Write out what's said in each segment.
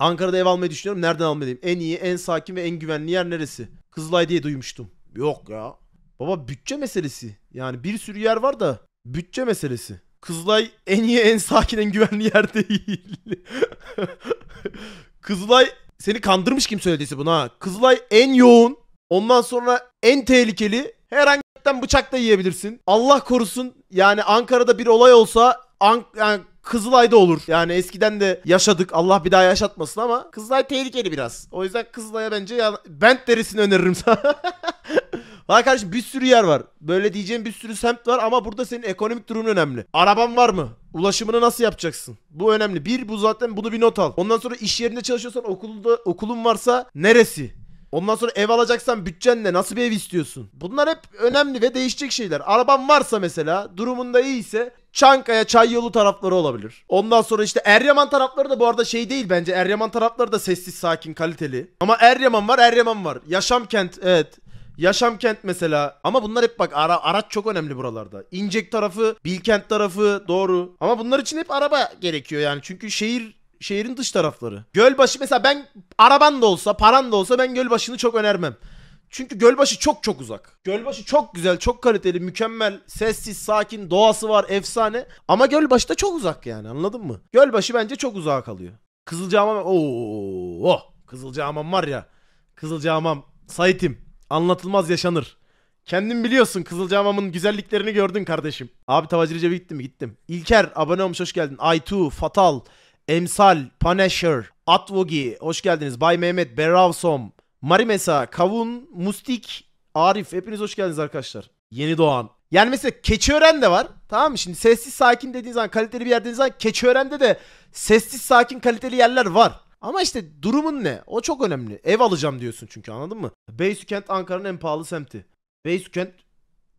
Ankara'da ev almayı düşünüyorum. Nereden almalıyım? En iyi, en sakin ve en güvenli yer neresi? Kızılay diye duymuştum. Yok ya. Baba bütçe meselesi. Yani bir sürü yer var da bütçe meselesi. Kızılay en iyi, en sakin, en güvenli yer değil. Kızılay seni kandırmış kim söylediyse bunu ha. Kızılay en yoğun, ondan sonra en tehlikeli. Herhangi bıçak da yiyebilirsin. Allah korusun yani Ankara'da bir olay olsa An- yani Kızılay'da olur. Yani eskiden de yaşadık. Allah bir daha yaşatmasın ama Kızılay tehlikeli biraz. O yüzden Kızılay'a bence ya Bent derisini öneririm sana. Valla kardeşim bir sürü yer var. Böyle diyeceğim bir sürü semt var ama burada senin ekonomik durumun önemli. Araban var mı? Ulaşımını nasıl yapacaksın? Bu önemli. Bir bu zaten bunu bir not al. Ondan sonra iş yerinde çalışıyorsan okulda okulun varsa neresi? Ondan sonra ev alacaksan bütçenle nasıl bir ev istiyorsun? Bunlar hep önemli ve değişecek şeyler. Araban varsa mesela durumunda iyiyse Çankaya Çayyolu tarafları olabilir. Ondan sonra işte Eryaman tarafları da bu arada şey değil bence. Eryaman tarafları da sessiz, sakin, kaliteli. Ama Eryaman var, Eryaman var. Yaşam kent evet. Yaşam kent mesela. Ama bunlar hep bak ara, araç çok önemli buralarda. İncek tarafı, Bilkent tarafı doğru. Ama bunlar için hep araba gerekiyor yani. Çünkü şehir şehrin dış tarafları. Gölbaşı mesela ben araban da olsa paran da olsa ben Gölbaşı'nı çok önermem. Çünkü Gölbaşı çok çok uzak. Gölbaşı çok güzel, çok kaliteli, mükemmel, sessiz, sakin, doğası var, efsane. Ama Gölbaşı da çok uzak yani anladın mı? Gölbaşı bence çok uzağa kalıyor. Kızılcahamam, ooo, oh, oh, oh, oh, Kızılcahamam var ya. Kızılcahamam, Saitim, anlatılmaz yaşanır. Kendin biliyorsun Kızılcahamam'ın güzelliklerini gördün kardeşim. Abi Tavacı Recep'e gittim Gittim. İlker abone olmuş hoş geldin. I Aytu, Fatal, Emsal, Punisher, Atvogi, hoş geldiniz. Bay Mehmet, Beravsom, Marimesa, Kavun, Mustik, Arif. Hepiniz hoş geldiniz arkadaşlar. Yeni Doğan. Yani mesela Keçiören de var. Tamam mı? Şimdi sessiz sakin dediğiniz zaman kaliteli bir yer dediğiniz zaman Keçiören'de de sessiz sakin kaliteli yerler var. Ama işte durumun ne? O çok önemli. Ev alacağım diyorsun çünkü anladın mı? Beysükent Ankara'nın en pahalı semti. Beysükent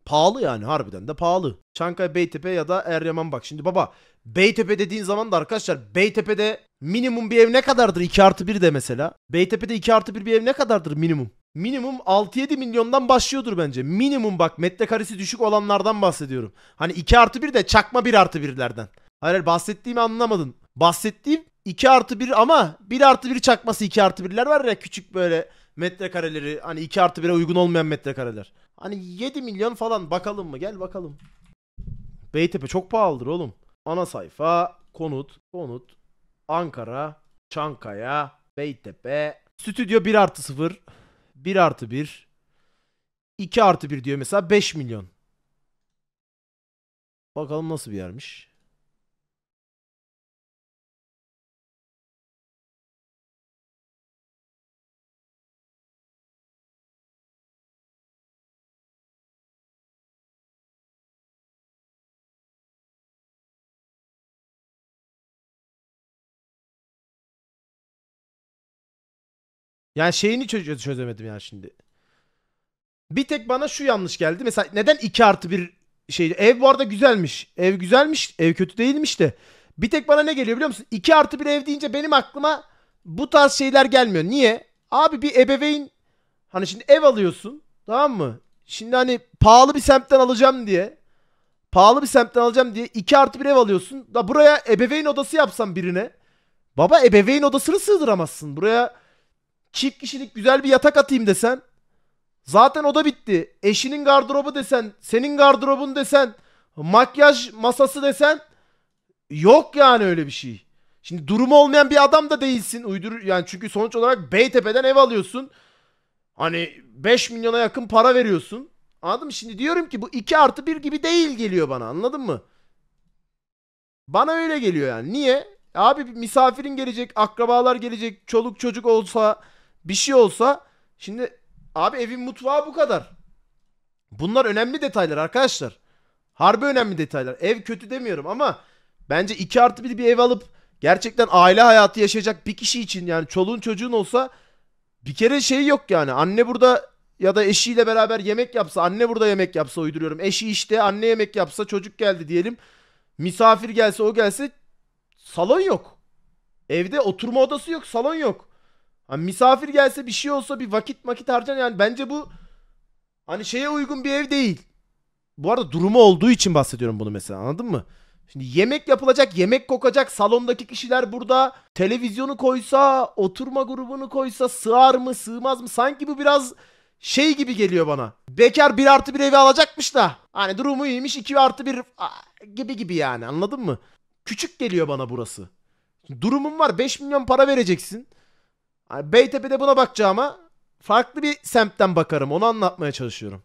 Pahalı yani harbiden de pahalı. Çankaya Beytepe ya da Eryaman bak. Şimdi baba Beytepe dediğin zaman da arkadaşlar Beytepe'de minimum bir ev ne kadardır 2 artı 1 de mesela. Beytepe'de 2 artı 1 bir ev ne kadardır minimum? Minimum 6-7 milyondan başlıyordur bence. Minimum bak metrekaresi düşük olanlardan bahsediyorum. Hani 2 artı 1 de çakma 1 artı 1'lerden. Hayır, hayır bahsettiğimi anlamadın. Bahsettiğim 2 artı 1 ama 1 artı 1 çakması 2 artı 1'ler var ya küçük böyle metrekareleri hani 2 artı 1'e uygun olmayan metrekareler. Hani 7 milyon falan bakalım mı? Gel bakalım. Beytepe çok pahalıdır oğlum. Ana sayfa, konut, konut, Ankara, Çankaya, Beytepe, stüdyo 1 artı 0, 1 artı 1, 2 artı 1 diyor mesela 5 milyon. Bakalım nasıl bir yermiş. Yani şeyini çö- çözemedim yani şimdi. Bir tek bana şu yanlış geldi. Mesela neden 2 artı 1 şey ev bu arada güzelmiş. Ev güzelmiş. Ev kötü değilmiş de. Bir tek bana ne geliyor biliyor musun? 2 artı 1 ev deyince benim aklıma bu tarz şeyler gelmiyor. Niye? Abi bir ebeveyn hani şimdi ev alıyorsun tamam mı? Şimdi hani pahalı bir semtten alacağım diye pahalı bir semtten alacağım diye 2 artı 1 ev alıyorsun. Da buraya ebeveyn odası yapsam birine. Baba ebeveyn odasını sığdıramazsın. Buraya Çift kişilik güzel bir yatak atayım desen. Zaten o da bitti. Eşinin gardırobu desen. Senin gardırobun desen. Makyaj masası desen. Yok yani öyle bir şey. Şimdi durumu olmayan bir adam da değilsin. Uydur yani çünkü sonuç olarak Beytepe'den ev alıyorsun. Hani 5 milyona yakın para veriyorsun. Anladın mı? Şimdi diyorum ki bu 2 artı 1 gibi değil geliyor bana anladın mı? Bana öyle geliyor yani. Niye? Abi misafirin gelecek, akrabalar gelecek, çoluk çocuk olsa bir şey olsa şimdi abi evin mutfağı bu kadar. Bunlar önemli detaylar arkadaşlar. Harbi önemli detaylar. Ev kötü demiyorum ama bence 2 artı 1 bir ev alıp gerçekten aile hayatı yaşayacak bir kişi için yani çoluğun çocuğun olsa bir kere şey yok yani. Anne burada ya da eşiyle beraber yemek yapsa, anne burada yemek yapsa uyduruyorum. Eşi işte, anne yemek yapsa, çocuk geldi diyelim. Misafir gelse, o gelse salon yok. Evde oturma odası yok, salon yok. Hani misafir gelse bir şey olsa bir vakit makit harcan yani bence bu hani şeye uygun bir ev değil. Bu arada durumu olduğu için bahsediyorum bunu mesela anladın mı? Şimdi yemek yapılacak, yemek kokacak, salondaki kişiler burada. Televizyonu koysa, oturma grubunu koysa sığar mı, sığmaz mı? Sanki bu biraz şey gibi geliyor bana. Bekar 1 artı 1 evi alacakmış da. Hani durumu iyiymiş 2 artı 1 gibi gibi yani anladın mı? Küçük geliyor bana burası. Durumum var 5 milyon para vereceksin. Hani Beytepe'de buna bakacağıma farklı bir semtten bakarım. Onu anlatmaya çalışıyorum.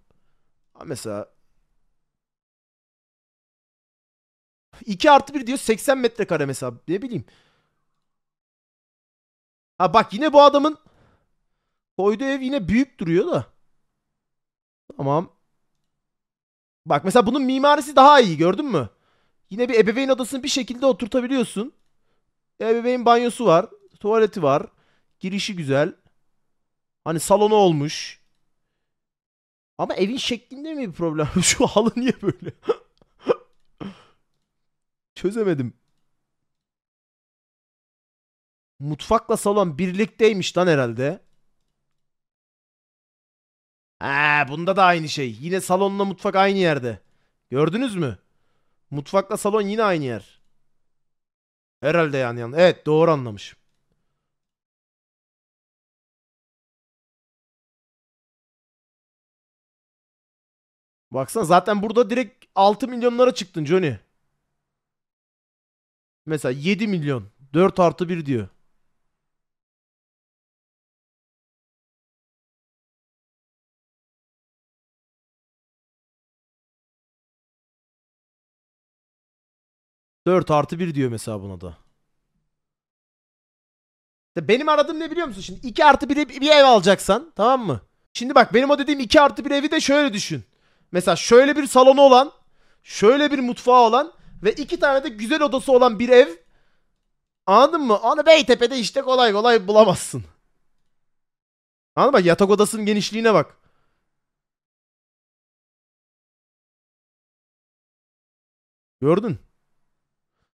Mesela 2 artı 1 diyor 80 metrekare mesela ne bileyim. Ha bak yine bu adamın koyduğu ev yine büyük duruyor da. Tamam. Bak mesela bunun mimarisi daha iyi gördün mü? Yine bir ebeveyn odasını bir şekilde oturtabiliyorsun. Ebeveyn banyosu var. Tuvaleti var. Girişi güzel. Hani salonu olmuş. Ama evin şeklinde mi bir problem? Şu halı niye böyle? Çözemedim. Mutfakla salon birlikteymiş lan herhalde. Ha, bunda da aynı şey. Yine salonla mutfak aynı yerde. Gördünüz mü? Mutfakla salon yine aynı yer. Herhalde yani. yani. Evet doğru anlamışım. Baksana zaten burada direkt 6 milyonlara çıktın Johnny. Mesela 7 milyon. 4 artı 1 diyor. Dört artı bir diyor mesela buna da. Benim aradığım ne biliyor musun şimdi? 2 artı 1'e bir ev alacaksan tamam mı? Şimdi bak benim o dediğim iki artı bir evi de şöyle düşün. Mesela şöyle bir salonu olan, şöyle bir mutfağı olan ve iki tane de güzel odası olan bir ev anladın mı? Onu Beytepe'de işte kolay kolay bulamazsın. Anladın mı? Yatak odasının genişliğine bak. Gördün.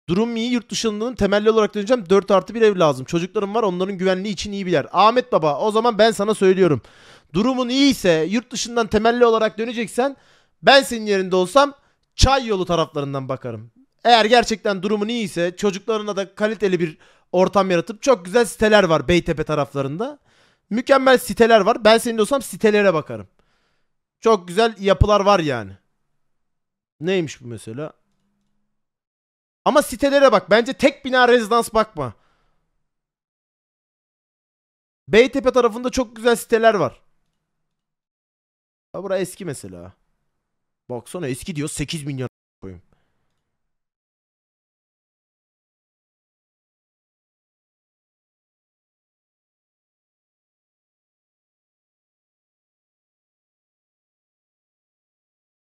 Durum iyi yurt dışından temelli olarak döneceğim. 4 artı 1 ev lazım. Çocuklarım var onların güvenliği için iyi biler. Ahmet baba o zaman ben sana söylüyorum. Durumun iyiyse yurt dışından temelli olarak döneceksen ben senin yerinde olsam çay yolu taraflarından bakarım. Eğer gerçekten durumun iyiyse çocuklarına da kaliteli bir ortam yaratıp çok güzel siteler var Beytepe taraflarında. Mükemmel siteler var. Ben senin olsam sitelere bakarım. Çok güzel yapılar var yani. Neymiş bu mesela? Ama sitelere bak. Bence tek bina rezidans bakma. Beytepe tarafında çok güzel siteler var. Ha bura eski mesela. Baksana eski diyor 8 milyon koyayım.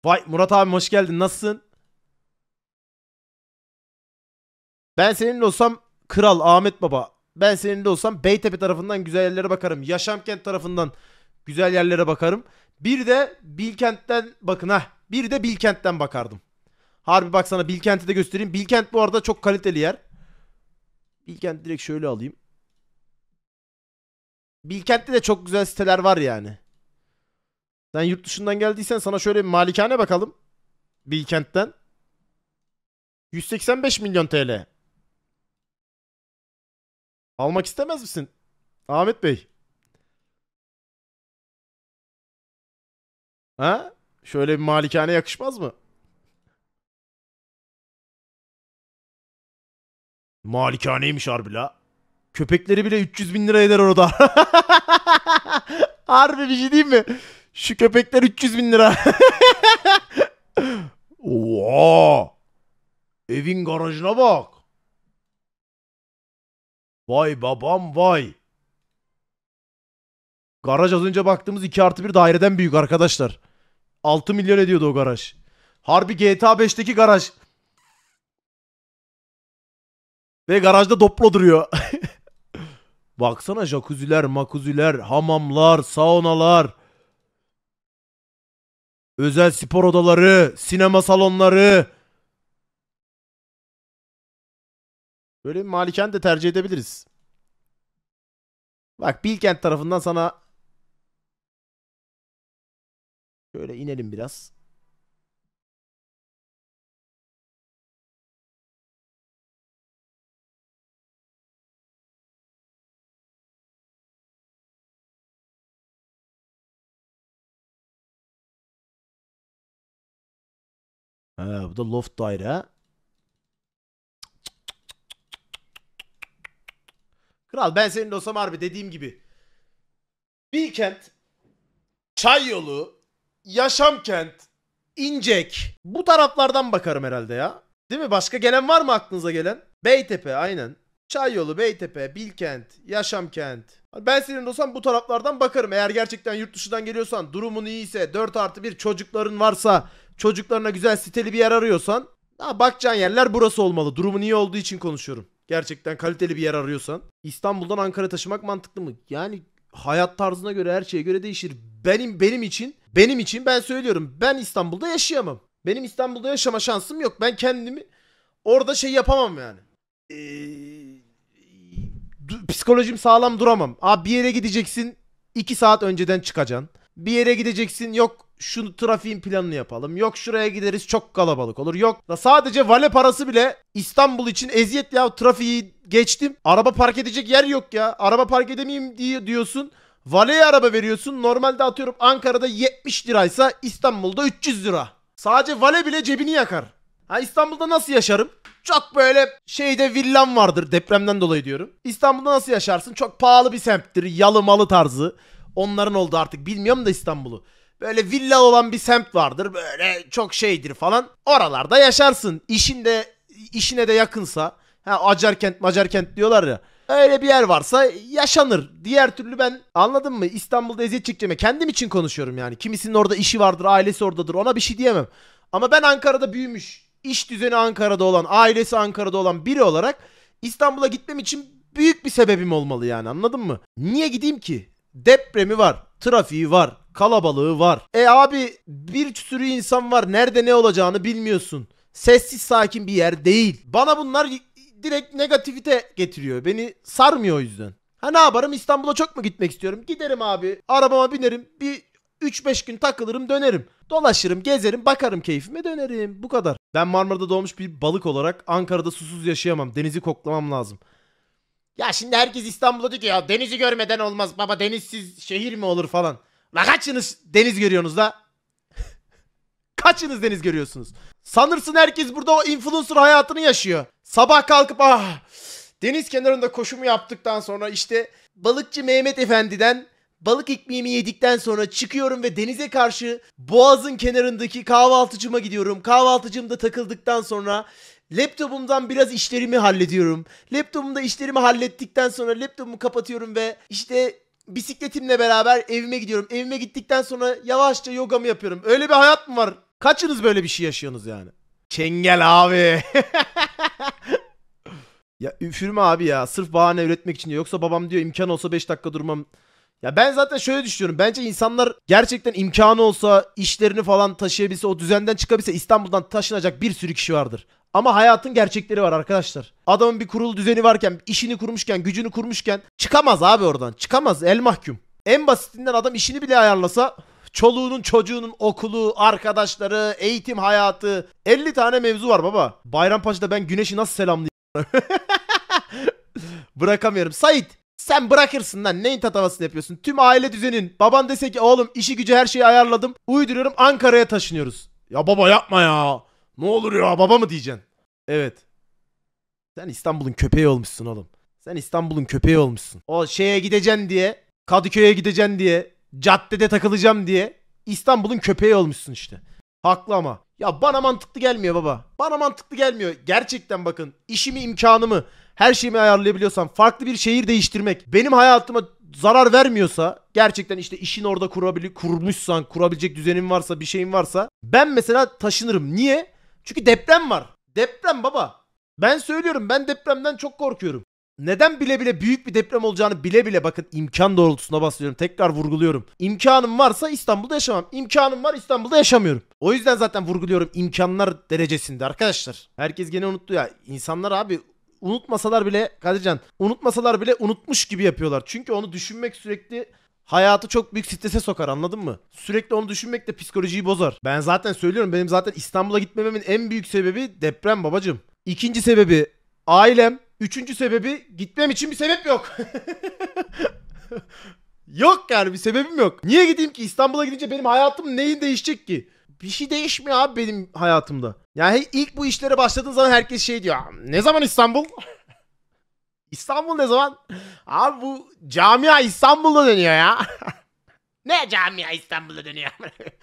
Vay Murat abi hoş geldin. Nasılsın? Ben seninle olsam Kral Ahmet Baba. Ben seninle olsam Beytepe tarafından güzel yerlere bakarım. Yaşamkent tarafından güzel yerlere bakarım. Bir de Bilkent'ten bakın ha. Bir de Bilkent'ten bakardım. Harbi baksana Bilkent'i de göstereyim. Bilkent bu arada çok kaliteli yer. Bilkent direkt şöyle alayım. Bilkent'te de çok güzel siteler var yani. Sen yurt dışından geldiysen sana şöyle bir malikane bakalım. Bilkent'ten. 185 milyon TL. Almak istemez misin? Ahmet Bey. Ha? Şöyle bir malikane yakışmaz mı? Malikaneymiş harbi la. Köpekleri bile 300 bin lira eder orada. harbi bir şey diyeyim mi? Şu köpekler 300 bin lira. Oo, evin garajına bak. Vay babam vay. Garaj az önce baktığımız 2 artı 1 daireden büyük arkadaşlar. 6 milyon ediyordu o garaj. Harbi GTA 5'teki garaj. Ve garajda doplo duruyor. Baksana jacuzziler, makuziler, hamamlar, saunalar. Özel spor odaları, sinema salonları, Böyle bir maliken de tercih edebiliriz. Bak Bilkent tarafından sana şöyle inelim biraz. Ha, bu da loft daire. Kral ben senin olsam harbi dediğim gibi. Bilkent, Çay Yolu, Yaşamkent, İncek. Bu taraflardan bakarım herhalde ya. Değil mi? Başka gelen var mı aklınıza gelen? Beytepe aynen. Çay Yolu, Beytepe, Bilkent, Yaşamkent. Ben senin olsam bu taraflardan bakarım. Eğer gerçekten yurt dışından geliyorsan, durumun iyiyse, 4 artı 1 çocukların varsa, çocuklarına güzel siteli bir yer arıyorsan, ha bakacağın yerler burası olmalı. Durumun iyi olduğu için konuşuyorum gerçekten kaliteli bir yer arıyorsan İstanbul'dan Ankara taşımak mantıklı mı? Yani hayat tarzına göre her şeye göre değişir. Benim benim için benim için ben söylüyorum ben İstanbul'da yaşayamam. Benim İstanbul'da yaşama şansım yok. Ben kendimi orada şey yapamam yani. Ee, psikolojim sağlam duramam. Abi bir yere gideceksin iki saat önceden çıkacaksın bir yere gideceksin yok şu trafiğin planını yapalım. Yok şuraya gideriz çok kalabalık olur. Yok da sadece vale parası bile İstanbul için eziyet ya trafiği geçtim. Araba park edecek yer yok ya. Araba park edemeyeyim diye diyorsun. Valeye araba veriyorsun. Normalde atıyorum Ankara'da 70 liraysa İstanbul'da 300 lira. Sadece vale bile cebini yakar. Ha İstanbul'da nasıl yaşarım? Çok böyle şeyde villam vardır depremden dolayı diyorum. İstanbul'da nasıl yaşarsın? Çok pahalı bir semttir. Yalı malı tarzı. Onların oldu artık bilmiyorum da İstanbul'u. Böyle villa olan bir semt vardır. Böyle çok şeydir falan. Oralarda yaşarsın. işin de işine de yakınsa. Ha Acarkent, Macarkent diyorlar ya. Öyle bir yer varsa yaşanır. Diğer türlü ben anladın mı? İstanbul'da eziyet çekeceğime kendim için konuşuyorum yani. Kimisinin orada işi vardır, ailesi oradadır. Ona bir şey diyemem. Ama ben Ankara'da büyümüş, iş düzeni Ankara'da olan, ailesi Ankara'da olan biri olarak İstanbul'a gitmem için büyük bir sebebim olmalı yani anladın mı? Niye gideyim ki? Depremi var, trafiği var, kalabalığı var. E abi bir sürü insan var. Nerede ne olacağını bilmiyorsun. Sessiz sakin bir yer değil. Bana bunlar direkt negativite getiriyor. Beni sarmıyor o yüzden. Ha ne yaparım İstanbul'a çok mu gitmek istiyorum? Giderim abi. Arabama binerim. Bir 3-5 gün takılırım dönerim. Dolaşırım, gezerim, bakarım keyfime dönerim. Bu kadar. Ben Marmara'da doğmuş bir balık olarak Ankara'da susuz yaşayamam. Denizi koklamam lazım. Ya şimdi herkes İstanbul'da diyor ki ya denizi görmeden olmaz baba denizsiz şehir mi olur falan. La kaçınız deniz görüyorsunuz da? kaçınız deniz görüyorsunuz? Sanırsın herkes burada o influencer hayatını yaşıyor. Sabah kalkıp ah deniz kenarında koşumu yaptıktan sonra işte balıkçı Mehmet Efendi'den balık ekmeğimi yedikten sonra çıkıyorum ve denize karşı boğazın kenarındaki kahvaltıcıma gidiyorum. Kahvaltıcımda takıldıktan sonra Laptopumdan biraz işlerimi hallediyorum. Laptopumda işlerimi hallettikten sonra laptopumu kapatıyorum ve işte bisikletimle beraber evime gidiyorum. Evime gittikten sonra yavaşça yogamı yapıyorum. Öyle bir hayat mı var? Kaçınız böyle bir şey yaşıyorsunuz yani? Çengel abi. ya üfürme abi ya. Sırf bahane üretmek için. Yoksa babam diyor imkan olsa 5 dakika durmam. Ya ben zaten şöyle düşünüyorum. Bence insanlar gerçekten imkanı olsa, işlerini falan taşıyabilse, o düzenden çıkabilse İstanbul'dan taşınacak bir sürü kişi vardır. Ama hayatın gerçekleri var arkadaşlar. Adamın bir kurulu düzeni varken, işini kurmuşken, gücünü kurmuşken çıkamaz abi oradan. Çıkamaz el mahkum. En basitinden adam işini bile ayarlasa çoluğunun çocuğunun okulu, arkadaşları, eğitim hayatı 50 tane mevzu var baba. Bayrampaşa'da ben güneşi nasıl selamlayayım? Bırakamıyorum. Sait sen bırakırsın lan neyin tatavasını yapıyorsun? Tüm aile düzenin. Baban dese ki oğlum işi gücü her şeyi ayarladım. Uyduruyorum Ankara'ya taşınıyoruz. Ya baba yapma ya. Ne olur ya baba mı diyeceksin? Evet. Sen İstanbul'un köpeği olmuşsun oğlum. Sen İstanbul'un köpeği olmuşsun. O şeye gideceksin diye, Kadıköy'e gideceksin diye, caddede takılacağım diye İstanbul'un köpeği olmuşsun işte. Haklı ama. Ya bana mantıklı gelmiyor baba. Bana mantıklı gelmiyor. Gerçekten bakın işimi imkanımı her şeyimi ayarlayabiliyorsam, farklı bir şehir değiştirmek benim hayatıma zarar vermiyorsa gerçekten işte işin orada kurabili kurmuşsan kurabilecek düzenin varsa bir şeyin varsa ben mesela taşınırım. Niye? Çünkü deprem var. Deprem baba. Ben söylüyorum ben depremden çok korkuyorum. Neden bile bile büyük bir deprem olacağını bile bile bakın imkan doğrultusuna basıyorum. Tekrar vurguluyorum. İmkanım varsa İstanbul'da yaşamam. İmkanım var İstanbul'da yaşamıyorum. O yüzden zaten vurguluyorum imkanlar derecesinde arkadaşlar. Herkes gene unuttu ya. İnsanlar abi Unutmasalar bile Kadircan unutmasalar bile unutmuş gibi yapıyorlar. Çünkü onu düşünmek sürekli hayatı çok büyük strese sokar anladın mı? Sürekli onu düşünmek de psikolojiyi bozar. Ben zaten söylüyorum benim zaten İstanbul'a gitmememin en büyük sebebi deprem babacım. İkinci sebebi ailem. Üçüncü sebebi gitmem için bir sebep yok. yok yani bir sebebim yok. Niye gideyim ki İstanbul'a gidince benim hayatım neyin değişecek ki? bir şey değişmiyor abi benim hayatımda. Yani ilk bu işlere başladığın zaman herkes şey diyor. Ne zaman İstanbul? İstanbul ne zaman? Abi bu camia İstanbul'da dönüyor ya. ne camia İstanbul'da dönüyor?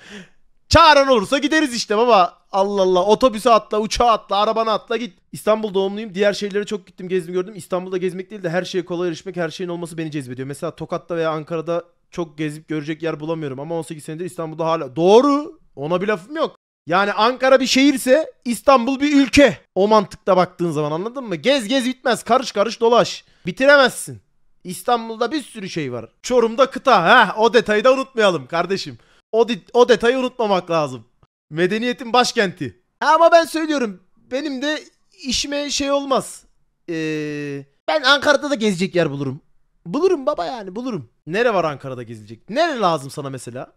Çağıran olursa gideriz işte baba. Allah Allah otobüse atla, uçağa atla, arabana atla git. İstanbul doğumluyum. Diğer şehirlere çok gittim, gezdim, gördüm. İstanbul'da gezmek değil de her şeye kolay erişmek, her şeyin olması beni cezbediyor. Mesela Tokat'ta veya Ankara'da çok gezip görecek yer bulamıyorum ama 18 senedir İstanbul'da hala. Doğru. Ona bir lafım yok. Yani Ankara bir şehirse İstanbul bir ülke. O mantıkta baktığın zaman anladın mı? Gez gez bitmez. Karış karış dolaş. Bitiremezsin. İstanbul'da bir sürü şey var. Çorum'da kıta. ha o detayı da unutmayalım kardeşim. O, de- o detayı unutmamak lazım. Medeniyetin başkenti. Ama ben söylüyorum benim de işime şey olmaz. Ee, ben Ankara'da da gezecek yer bulurum. Bulurum baba yani bulurum. Nere var Ankara'da gezilecek? Nere lazım sana mesela?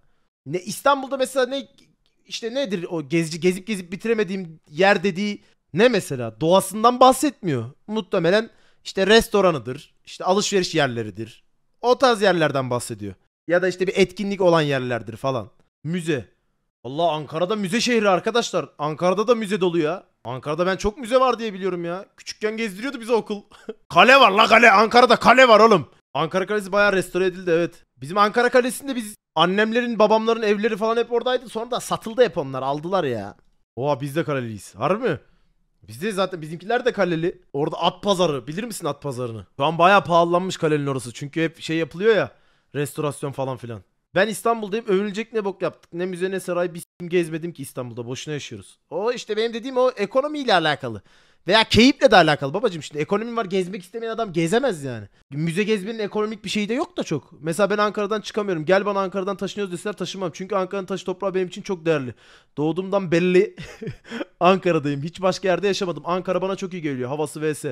Ne İstanbul'da mesela ne işte nedir o gezici gezip gezip bitiremediğim yer dediği ne mesela? Doğasından bahsetmiyor. Muhtemelen işte restoranıdır, işte alışveriş yerleridir. O tarz yerlerden bahsediyor. Ya da işte bir etkinlik olan yerlerdir falan. Müze. Allah Ankara'da müze şehri arkadaşlar. Ankara'da da müze dolu ya. Ankara'da ben çok müze var diye biliyorum ya. Küçükken gezdiriyordu bize okul. kale var la kale. Ankara'da kale var oğlum. Ankara Kalesi bayağı restore edildi evet. Bizim Ankara Kalesi'nde biz Annemlerin babamların evleri falan hep oradaydı. Sonra da satıldı hep onlar aldılar ya. Oha biz de kaleliyiz. Harbi mi? Bizde zaten bizimkiler de kaleli. Orada at pazarı. Bilir misin at pazarını? Şu an baya pahalanmış kalenin orası. Çünkü hep şey yapılıyor ya. Restorasyon falan filan. Ben İstanbul'dayım. Övülecek ne bok yaptık. Ne müze ne saray. Bir gezmedim ki İstanbul'da. Boşuna yaşıyoruz. O işte benim dediğim o ekonomiyle alakalı. Veya keyifle de alakalı babacım şimdi ekonomim var gezmek istemeyen adam gezemez yani. Müze gezmenin ekonomik bir şeyi de yok da çok. Mesela ben Ankara'dan çıkamıyorum. Gel bana Ankara'dan taşınıyoruz deseler taşınmam. Çünkü Ankara'nın taşı toprağı benim için çok değerli. Doğduğumdan belli Ankara'dayım. Hiç başka yerde yaşamadım. Ankara bana çok iyi geliyor. Havası vs.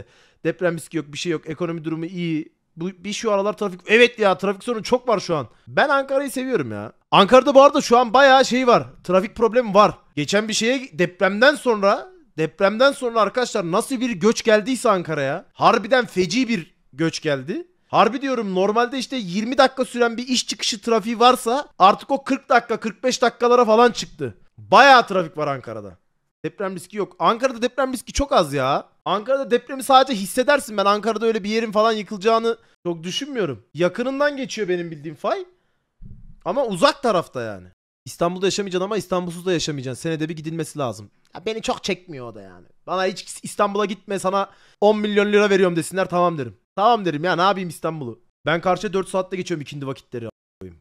Deprem riski yok bir şey yok. Ekonomi durumu iyi. Bu bir şu aralar trafik evet ya trafik sorunu çok var şu an. Ben Ankara'yı seviyorum ya. Ankara'da bu arada şu an bayağı şey var. Trafik problemi var. Geçen bir şeye depremden sonra Depremden sonra arkadaşlar nasıl bir göç geldiyse Ankara'ya. Harbiden feci bir göç geldi. Harbi diyorum normalde işte 20 dakika süren bir iş çıkışı trafiği varsa artık o 40 dakika 45 dakikalara falan çıktı. Bayağı trafik var Ankara'da. Deprem riski yok. Ankara'da deprem riski çok az ya. Ankara'da depremi sadece hissedersin. Ben Ankara'da öyle bir yerin falan yıkılacağını çok düşünmüyorum. Yakınından geçiyor benim bildiğim fay. Ama uzak tarafta yani. İstanbul'da yaşamayacaksın ama İstanbulsuz da yaşamayacaksın. Senede bir gidilmesi lazım. Ya beni çok çekmiyor o da yani. Bana hiç İstanbul'a gitme sana 10 milyon lira veriyorum desinler tamam derim. Tamam derim ya ne yapayım İstanbul'u. Ben karşıya 4 saatte geçiyorum ikindi vakitleri.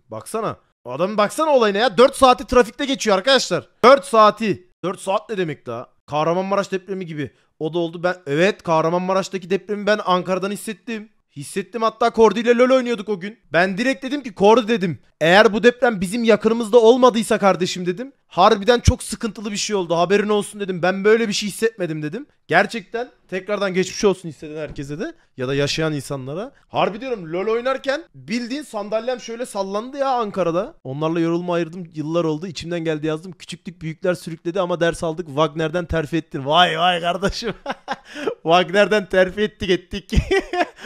Baksana. Adamın baksana olayına ya. 4 saati trafikte geçiyor arkadaşlar. 4 saati. 4 saat ne demek daha? Kahramanmaraş depremi gibi. O da oldu ben. Evet Kahramanmaraş'taki depremi ben Ankara'dan hissettim. Hissettim hatta Kordi ile LoL oynuyorduk o gün. Ben direkt dedim ki Kordi dedim. Eğer bu deprem bizim yakınımızda olmadıysa kardeşim dedim harbiden çok sıkıntılı bir şey oldu. Haberin olsun dedim. Ben böyle bir şey hissetmedim dedim. Gerçekten tekrardan geçmiş olsun hisseden herkese de ya da yaşayan insanlara. Harbi diyorum LoL oynarken bildiğin sandalyem şöyle sallandı ya Ankara'da. Onlarla yorulma ayırdım. Yıllar oldu. İçimden geldi yazdım. Küçüklük büyükler sürükledi ama ders aldık. Wagner'den terfi ettin. Vay vay kardeşim. Wagner'den terfi ettik ettik.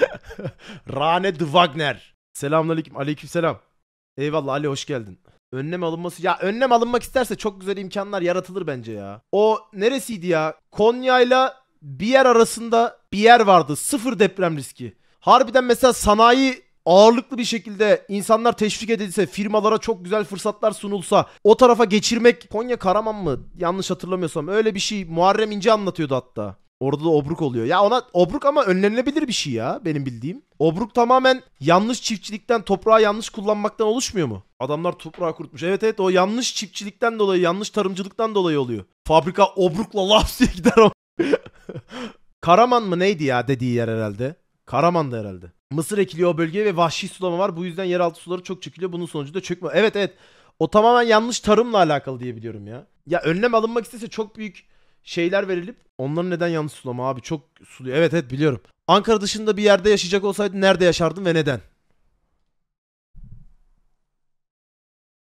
Rane de Wagner. Selamünaleyküm. selam. Eyvallah Ali hoş geldin. Önlem alınması ya önlem alınmak isterse çok güzel imkanlar yaratılır bence ya. O neresiydi ya? Konya'yla bir yer arasında bir yer vardı. Sıfır deprem riski. Harbiden mesela sanayi ağırlıklı bir şekilde insanlar teşvik edilse, firmalara çok güzel fırsatlar sunulsa, o tarafa geçirmek Konya Karaman mı? Yanlış hatırlamıyorsam öyle bir şey Muharrem İnce anlatıyordu hatta. Orada da obruk oluyor. Ya ona obruk ama önlenilebilir bir şey ya benim bildiğim. Obruk tamamen yanlış çiftçilikten, toprağı yanlış kullanmaktan oluşmuyor mu? Adamlar toprağı kurutmuş. Evet evet o yanlış çiftçilikten dolayı, yanlış tarımcılıktan dolayı oluyor. Fabrika obrukla laf diye gider o. Karaman mı neydi ya dediği yer herhalde. Karaman'da herhalde. Mısır ekiliyor o bölgeye ve vahşi sulama var. Bu yüzden yeraltı suları çok çekiliyor. Bunun sonucu da çökme. Evet evet. O tamamen yanlış tarımla alakalı diye biliyorum ya. Ya önlem alınmak istese çok büyük şeyler verilip onların neden yanlış sulama abi çok suluyor. Evet evet biliyorum. Ankara dışında bir yerde yaşayacak olsaydın nerede yaşardın ve neden?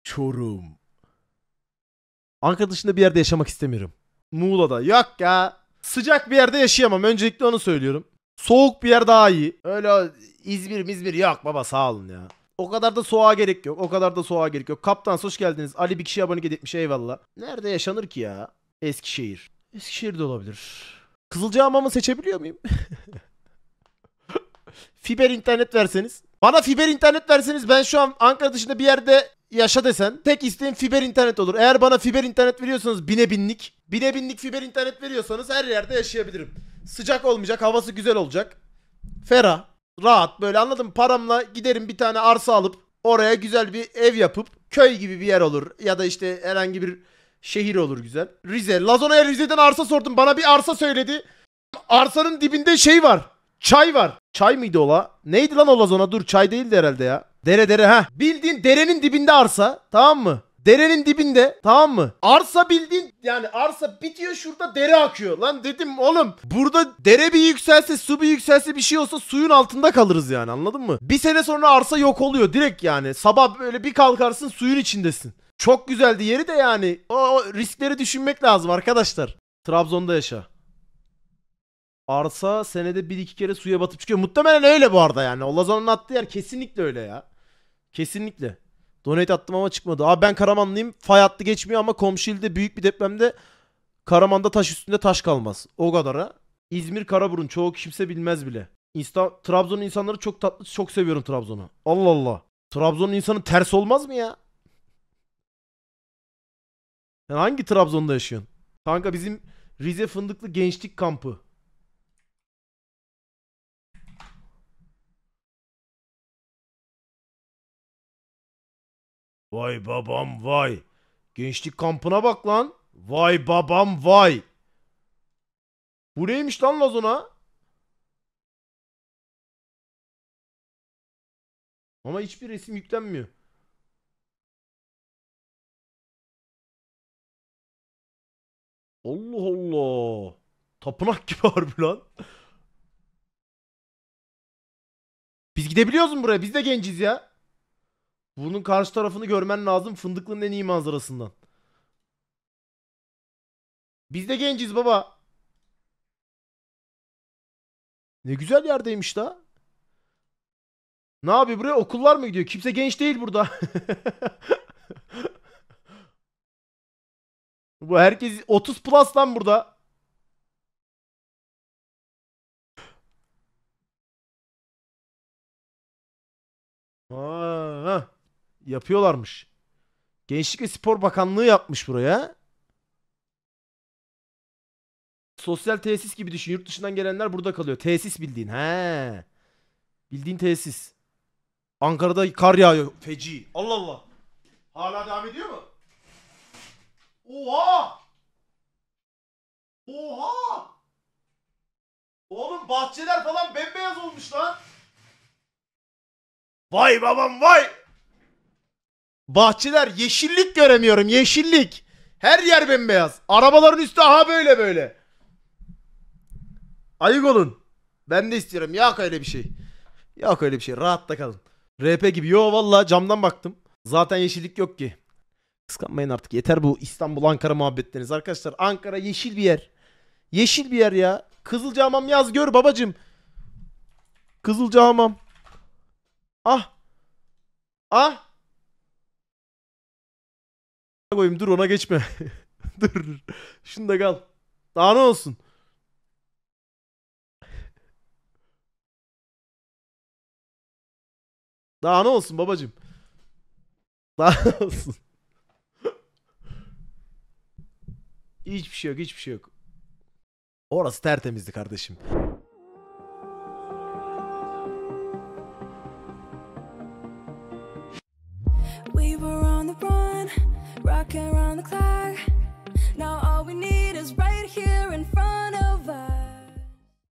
Çorum. Ankara dışında bir yerde yaşamak istemiyorum. Muğla'da yok ya. Sıcak bir yerde yaşayamam. Öncelikle onu söylüyorum. Soğuk bir yer daha iyi. Öyle İzmir İzmir yok baba sağ olun ya. O kadar da soğuğa gerek yok. O kadar da soğuğa gerek yok. Kaptan hoş geldiniz. Ali bir kişi abone etmiş şey, eyvallah. Nerede yaşanır ki ya? Eskişehir. Eskişehir'de olabilir. Kızılcahamam'ı seçebiliyor muyum? fiber internet verseniz. Bana fiber internet verseniz ben şu an Ankara dışında bir yerde yaşa desen tek isteğim fiber internet olur. Eğer bana fiber internet veriyorsanız bine binlik. Bine binlik fiber internet veriyorsanız her yerde yaşayabilirim. Sıcak olmayacak, havası güzel olacak. Ferah, rahat böyle anladın mı? Paramla giderim bir tane arsa alıp oraya güzel bir ev yapıp köy gibi bir yer olur. Ya da işte herhangi bir Şehir olur güzel. Rize. Lazona'ya Rize'den arsa sordum. Bana bir arsa söyledi. Arsanın dibinde şey var. Çay var. Çay mıydı ola? Neydi lan o Lazona? Dur çay değildi herhalde ya. Dere dere ha. Bildiğin derenin dibinde arsa. Tamam mı? Derenin dibinde tamam mı? Arsa bildiğin yani arsa bitiyor şurada dere akıyor. Lan dedim oğlum burada dere bir yükselse su bir yükselse bir şey olsa suyun altında kalırız yani anladın mı? Bir sene sonra arsa yok oluyor direkt yani. Sabah böyle bir kalkarsın suyun içindesin. Çok güzeldi yeri de yani. O, o riskleri düşünmek lazım arkadaşlar. Trabzon'da yaşa. Arsa senede bir iki kere suya batıp çıkıyor. Muhtemelen öyle bu arada yani. Olazan'ın attığı yer kesinlikle öyle ya. Kesinlikle. Donate attım ama çıkmadı. Abi ben Karamanlıyım. Fay hattı geçmiyor ama komşu ilde büyük bir depremde Karaman'da taş üstünde taş kalmaz. O kadar ha. İzmir Karaburun çoğu kimse bilmez bile. Insta Trabzon insanları çok tatlı. Çok seviyorum Trabzon'u. Allah Allah. Trabzon insanı ters olmaz mı ya? Sen hangi Trabzon'da yaşıyorsun? Kanka bizim Rize Fındıklı Gençlik Kampı. Vay babam vay. Gençlik kampına bak lan. Vay babam vay. Bu neymiş lan Lazona? Ama hiçbir resim yüklenmiyor. Allah Allah. Tapınak gibi harbi lan. Biz gidebiliyoruz mu buraya? Biz de genciz ya. Bunun karşı tarafını görmen lazım Fındıklı'nın en iyi manzarasından. Biz de genciz baba. Ne güzel yerdeymiş da. Ne abi buraya okullar mı gidiyor? Kimse genç değil burada. Bu herkes 30 plus lan burada. Ha, yapıyorlarmış. Gençlik ve Spor Bakanlığı yapmış buraya. Sosyal tesis gibi düşün. Yurt dışından gelenler burada kalıyor. Tesis bildiğin. He. Bildiğin tesis. Ankara'da kar yağıyor. Feci. Allah Allah. Hala devam ediyor mu? Oha! Oha! Oğlum bahçeler falan bembeyaz olmuş lan. Vay babam vay. Bahçeler yeşillik göremiyorum yeşillik. Her yer bembeyaz. Arabaların üstü aha böyle böyle. Ayık olun. Ben de istiyorum. Yok öyle bir şey. Yok öyle bir şey. Rahatta kalın. RP gibi. Yo valla camdan baktım. Zaten yeşillik yok ki. Kıskanmayın artık. Yeter bu İstanbul Ankara muhabbetleriniz arkadaşlar. Ankara yeşil bir yer. Yeşil bir yer ya. Kızılcahamam yaz gör babacım. Kızılcahamam. Ah. Ah. Koyayım dur ona geçme. dur. Şunu da kal. Daha ne olsun? Daha ne olsun babacım? Daha ne olsun? Hiçbir şey yok hiçbir şey yok. Orası tertemizdi kardeşim.